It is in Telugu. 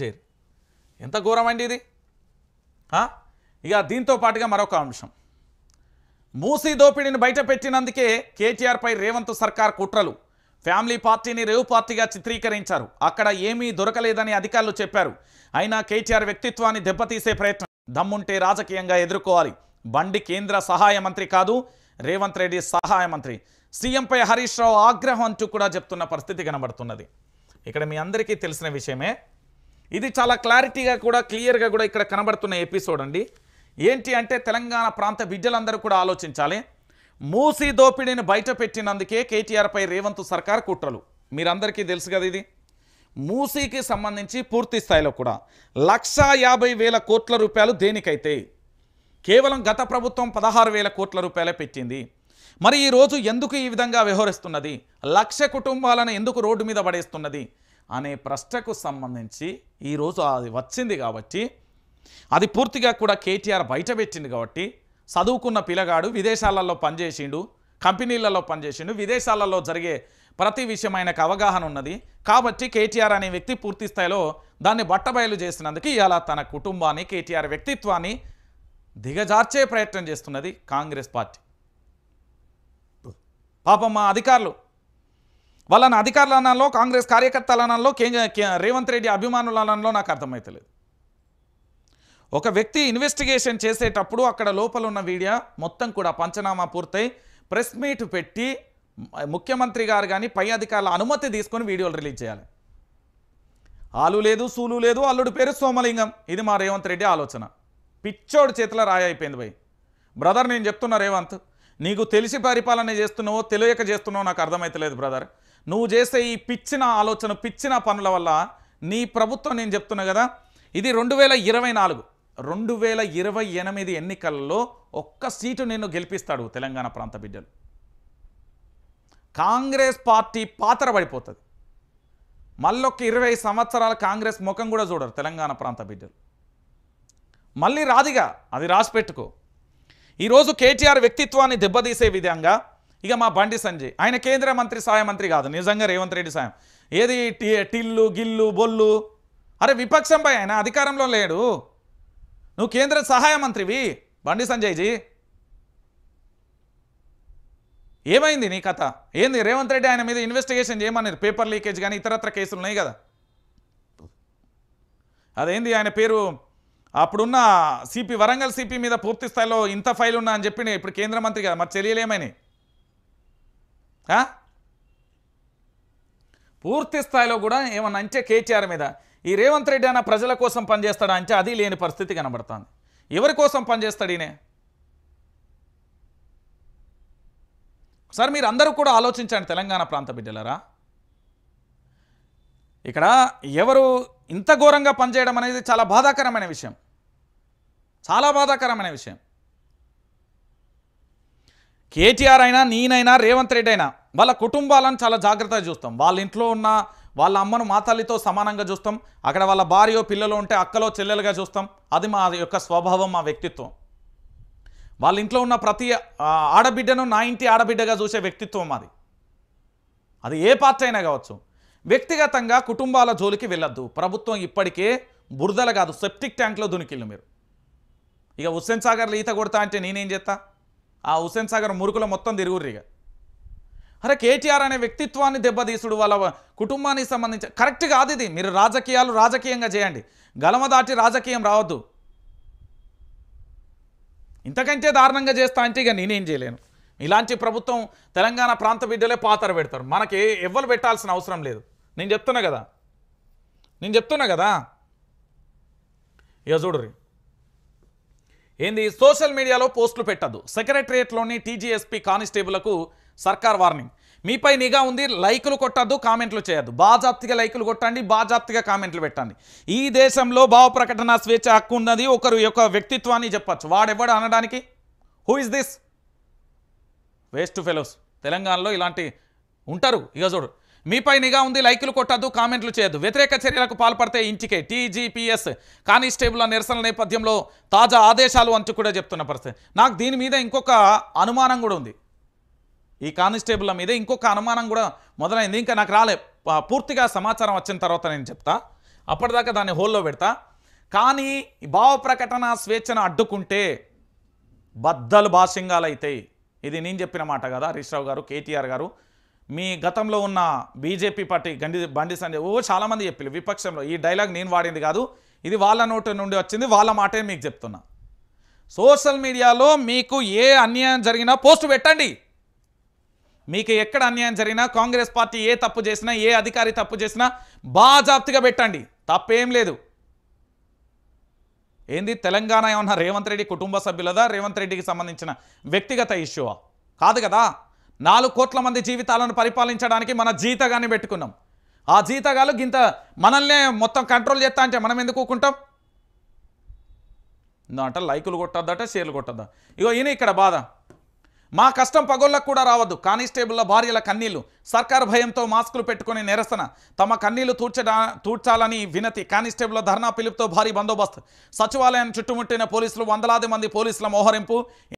చేయరు ఎంత అండి ఇది ఇక దీంతో పాటుగా మరొక అంశం మూసీ దోపిడీని బయటపెట్టినందుకే కేటీఆర్పై రేవంత్ సర్కార్ కుట్రలు ఫ్యామిలీ పార్టీని రేవు పార్టీగా చిత్రీకరించారు అక్కడ ఏమీ దొరకలేదని అధికారులు చెప్పారు అయినా కేటీఆర్ వ్యక్తిత్వాన్ని దెబ్బతీసే ప్రయత్నం దమ్ముంటే రాజకీయంగా ఎదుర్కోవాలి బండి కేంద్ర సహాయ మంత్రి కాదు రేవంత్ రెడ్డి సహాయ మంత్రి సీఎంపై హరీష్ రావు ఆగ్రహం అంటూ కూడా చెప్తున్న పరిస్థితి కనబడుతున్నది ఇక్కడ మీ అందరికీ తెలిసిన విషయమే ఇది చాలా క్లారిటీగా కూడా క్లియర్గా కూడా ఇక్కడ కనబడుతున్న ఎపిసోడ్ అండి ఏంటి అంటే తెలంగాణ ప్రాంత విద్యలందరూ కూడా ఆలోచించాలి మూసీ దోపిడీని బయట పెట్టినందుకే కేటీఆర్పై రేవంత్ సర్కార్ కుట్రలు మీరందరికీ తెలుసు కదా ఇది మూసీకి సంబంధించి పూర్తి స్థాయిలో కూడా లక్షా యాభై వేల కోట్ల రూపాయలు దేనికైతే కేవలం గత ప్రభుత్వం పదహారు వేల కోట్ల రూపాయలే పెట్టింది మరి ఈరోజు ఎందుకు ఈ విధంగా వ్యవహరిస్తున్నది లక్ష కుటుంబాలను ఎందుకు రోడ్డు మీద పడేస్తున్నది అనే ప్రశ్నకు సంబంధించి ఈరోజు అది వచ్చింది కాబట్టి అది పూర్తిగా కూడా కేటీఆర్ బయటపెట్టింది కాబట్టి చదువుకున్న పిల్లగాడు విదేశాలలో పనిచేసిండు కంపెనీలలో పనిచేసిండు విదేశాలలో జరిగే ప్రతి విషయం ఆయనకు అవగాహన ఉన్నది కాబట్టి కేటీఆర్ అనే వ్యక్తి పూర్తి స్థాయిలో దాన్ని బట్టబయలు చేసినందుకు ఇవాళ తన కుటుంబాన్ని కేటీఆర్ వ్యక్తిత్వాన్ని దిగజార్చే ప్రయత్నం చేస్తున్నది కాంగ్రెస్ పార్టీ పాపమ్మ అధికారులు వాళ్ళని అధికారుల అనంలో కాంగ్రెస్ కార్యకర్తల అనంలో రేవంత్ రెడ్డి అభిమానుల అనంలో నాకు అర్థమవుతలేదు ఒక వ్యక్తి ఇన్వెస్టిగేషన్ చేసేటప్పుడు అక్కడ లోపల ఉన్న వీడియా మొత్తం కూడా పంచనామా పూర్తయి ప్రెస్ మీట్ పెట్టి ముఖ్యమంత్రి గారు కానీ పై అధికారుల అనుమతి తీసుకొని వీడియోలు రిలీజ్ చేయాలి ఆలు లేదు సూలు లేదు అల్లుడు పేరు సోమలింగం ఇది మా రేవంత్ రెడ్డి ఆలోచన పిచ్చోడు చేతిలో రాయి అయిపోయింది భయ్ బ్రదర్ నేను చెప్తున్నా రేవంత్ నీకు తెలిసి పరిపాలన చేస్తున్నావో తెలియక చేస్తున్నావో నాకు అర్థమైతలేదు బ్రదర్ నువ్వు చేసే ఈ పిచ్చిన ఆలోచన పిచ్చిన పనుల వల్ల నీ ప్రభుత్వం నేను చెప్తున్నా కదా ఇది రెండు వేల ఇరవై నాలుగు రెండు వేల ఇరవై ఎనిమిది ఎన్నికల్లో ఒక్క సీటు నిన్ను గెలిపిస్తాడు తెలంగాణ ప్రాంత బిడ్డలు కాంగ్రెస్ పార్టీ పాత్ర పడిపోతుంది మళ్ళొక్క ఇరవై సంవత్సరాల కాంగ్రెస్ ముఖం కూడా చూడరు తెలంగాణ ప్రాంత బిడ్డలు మళ్ళీ రాదిగా అది రాసి పెట్టుకో ఈరోజు కేటీఆర్ వ్యక్తిత్వాన్ని దెబ్బతీసే విధంగా ఇక మా బండి సంజయ్ ఆయన కేంద్ర మంత్రి సహాయ మంత్రి కాదు నిజంగా రేవంత్ రెడ్డి సాయం ఏది టిల్లు గిల్లు బొల్లు అరే విపక్షంపై ఆయన అధికారంలో లేడు నువ్వు కేంద్ర సహాయ మంత్రివి బండి సంజయ్జీ ఏమైంది నీ కథ ఏంది రేవంత్ రెడ్డి ఆయన మీద ఇన్వెస్టిగేషన్ చేయమన్నారు పేపర్ లీకేజ్ కానీ ఇతరత్ర కేసులు ఉన్నాయి కదా అదేంది ఆయన పేరు అప్పుడున్న సిపి వరంగల్ సిపి మీద పూర్తి స్థాయిలో ఇంత ఫైల్ ఉన్నా అని చెప్పి ఇప్పుడు కేంద్ర మంత్రి కదా మరి తెలియలేమని పూర్తి స్థాయిలో కూడా ఏమన్నా అంటే కేటీఆర్ మీద ఈ రేవంత్ రెడ్డి అన్న ప్రజల కోసం పనిచేస్తాడా అంటే అది లేని పరిస్థితి కనబడుతుంది ఎవరి కోసం పనిచేస్తాడు ఈయనే సార్ మీరు అందరూ కూడా ఆలోచించండి తెలంగాణ ప్రాంత బిడ్డలరా ఇక్కడ ఎవరు ఇంత ఘోరంగా పనిచేయడం అనేది చాలా బాధాకరమైన విషయం చాలా బాధాకరమైన విషయం కేటీఆర్ అయినా నేనైనా రేవంత్ రెడ్డి అయినా వాళ్ళ కుటుంబాలను చాలా జాగ్రత్తగా చూస్తాం వాళ్ళ ఇంట్లో ఉన్న వాళ్ళ అమ్మను మాతల్లితో సమానంగా చూస్తాం అక్కడ వాళ్ళ భార్యో పిల్లలు ఉంటే అక్కలో చెల్లెలుగా చూస్తాం అది మా యొక్క స్వభావం మా వ్యక్తిత్వం వాళ్ళ ఇంట్లో ఉన్న ప్రతి ఆడబిడ్డను నా ఇంటి ఆడబిడ్డగా చూసే వ్యక్తిత్వం అది అది ఏ పార్టీ అయినా కావచ్చు వ్యక్తిగతంగా కుటుంబాల జోలికి వెళ్ళొద్దు ప్రభుత్వం ఇప్పటికే బురదల కాదు సెప్టిక్ ట్యాంక్లో దునికిళ్ళు మీరు ఇక హుస్సేన్ సాగర్లు ఈత కొడతా అంటే నేనేం చేస్తా ఆ హుస్సేన్ సాగర్ మురుకుల మొత్తం తిరుగురు ఇక అరే కేటీఆర్ అనే వ్యక్తిత్వాన్ని దెబ్బతీసుడు వాళ్ళ కుటుంబానికి సంబంధించి కరెక్ట్ కాదు ఇది మీరు రాజకీయాలు రాజకీయంగా చేయండి గలమ దాటి రాజకీయం రావద్దు ఇంతకంటే దారుణంగా చేస్తా అంటే ఇక నేనేం చేయలేను ఇలాంటి ప్రభుత్వం తెలంగాణ ప్రాంత బిడ్డలే పాతర పెడతారు మనకి ఎవ్వరు పెట్టాల్సిన అవసరం లేదు నేను చెప్తున్నా కదా నేను చెప్తున్నా కదా ఇక చూడరి ఏంది సోషల్ మీడియాలో పోస్టులు పెట్టద్దు సెక్రటరియట్లోని టీజీఎస్పీ కానిస్టేబుల్కు సర్కార్ వార్నింగ్ మీపై నిఘా ఉంది లైకులు కొట్టద్దు కామెంట్లు చేయొద్దు బాజాప్తిగా లైకులు కొట్టండి బాజాప్తిగా కామెంట్లు పెట్టండి ఈ దేశంలో భావ ప్రకటన స్వేచ్ఛ హక్కు ఉన్నది ఒకరు యొక్క వ్యక్తిత్వాన్ని చెప్పచ్చు వాడెవడు అనడానికి who is this waste fellows తెలంగాణలో ఇలాంటి ఉంటారు ఇక చూడు మీపై నిఘా ఉంది లైకులు కొట్టద్దు కామెంట్లు చేయొద్దు వ్యతిరేక చర్యలకు పాల్పడితే ఇంటికే టీజీపీఎస్ కానిస్టేబుల్ నిరసన నేపథ్యంలో తాజా ఆదేశాలు అంటూ కూడా చెప్తున్న పరిస్థితి నాకు దీని మీద ఇంకొక అనుమానం కూడా ఉంది ఈ కానిస్టేబుల్ మీద ఇంకొక అనుమానం కూడా మొదలైంది ఇంకా నాకు రాలే పూర్తిగా సమాచారం వచ్చిన తర్వాత నేను చెప్తా అప్పటిదాకా దాన్ని హోల్లో పెడతా కానీ భావ ప్రకటన స్వేచ్ఛను అడ్డుకుంటే బద్దలు బాసింగాలు అవుతాయి ఇది నేను చెప్పిన మాట కదా హరీష్ రావు గారు కేటీఆర్ గారు మీ గతంలో ఉన్న బీజేపీ పార్టీ గండి బండి సంజయ్ ఓ చాలామంది చెప్పారు విపక్షంలో ఈ డైలాగ్ నేను వాడింది కాదు ఇది వాళ్ళ నోటి నుండి వచ్చింది వాళ్ళ మాటే మీకు చెప్తున్నా సోషల్ మీడియాలో మీకు ఏ అన్యాయం జరిగినా పోస్ట్ పెట్టండి మీకు ఎక్కడ అన్యాయం జరిగినా కాంగ్రెస్ పార్టీ ఏ తప్పు చేసినా ఏ అధికారి తప్పు చేసినా బాజాప్తిగా పెట్టండి తప్పేం లేదు ఏంది తెలంగాణ ఏమన్నా రేవంత్ రెడ్డి కుటుంబ సభ్యులదా రేవంత్ రెడ్డికి సంబంధించిన వ్యక్తిగత ఇష్యూవా కాదు కదా నాలుగు కోట్ల మంది జీవితాలను పరిపాలించడానికి మన జీతగాన్ని పెట్టుకున్నాం ఆ జీతగాలు గింత మనల్నే మొత్తం కంట్రోల్ చేస్తా అంటే మనం ఎందుకు ఊకుంటాం అంటే లైకులు అంటే షేర్లు కొట్టద్దా ఇగో ఈయన ఇక్కడ బాధ మా కష్టం పగోళ్ళకు కూడా రావద్దు కానిస్టేబుల్ల భార్యల కన్నీళ్లు సర్కార్ భయంతో మాస్కులు పెట్టుకునే నిరసన తమ కన్నీళ్లు తూర్చడా తూర్చాలని వినతి కానిస్టేబుల్ల ధర్నా పిలుపుతో భారీ బందోబస్తు సచివాలయాన్ని చుట్టుముట్టిన పోలీసులు వందలాది మంది పోలీసుల మోహరింపు